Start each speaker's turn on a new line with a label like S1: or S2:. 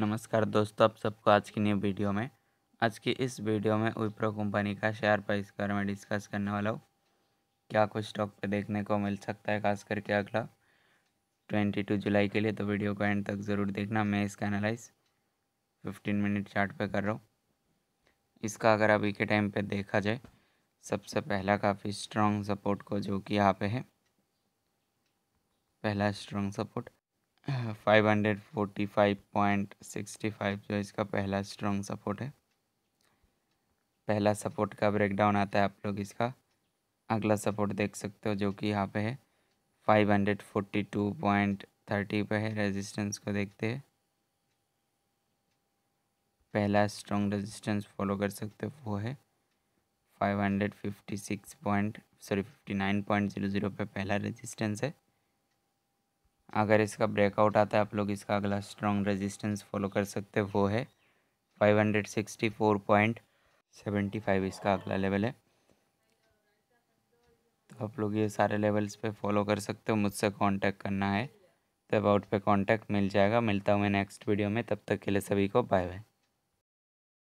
S1: नमस्कार दोस्तों आप सबको आज की न्यू वीडियो में आज की इस वीडियो में विप्रो कंपनी का शेयर प्राइस के बारे में डिस्कस करने वाला हूँ क्या कुछ स्टॉक पे देखने को मिल सकता है खास करके अगला ट्वेंटी टू जुलाई के लिए तो वीडियो को एंड तक ज़रूर देखना मैं इसका एनालाइज फिफ्टीन मिनट चार्ट पे कर रहा हूँ इसका अगर अभी के टाइम पर देखा जाए सबसे पहला काफ़ी स्ट्रॉन्ग सपोर्ट को जो कि यहाँ पे है पहला strong support five hundred five point sixty five जो इसका पहला स्ट्रॉन्ग सपोर्ट है पहला सपोर्ट का ब्रेकडाउन आता है आप लोग इसका अगला सपोर्ट देख सकते हो जो कि यहाँ पे है five hundred forty two point thirty पे है रेजिस्टेंस को देखते हैं पहला स्ट्रॉन्ग रेजिस्टेंस फॉलो कर सकते हो वो है five hundred fifty six point sorry fifty nine point zero zero पे पहला रेजिस्टेंस है अगर इसका ब्रेकआउट आता है आप लोग इसका अगला स्ट्रॉन्ग रेजिस्टेंस फॉलो कर सकते हैं वो है 564.75 इसका अगला लेवल है तो आप लोग ये सारे लेवल्स पे फॉलो कर सकते हो मुझसे कांटेक्ट करना है तो अबाउट पे कांटेक्ट मिल जाएगा मिलता हूँ मैं नेक्स्ट वीडियो में तब तक के लिए सभी को बाय बाय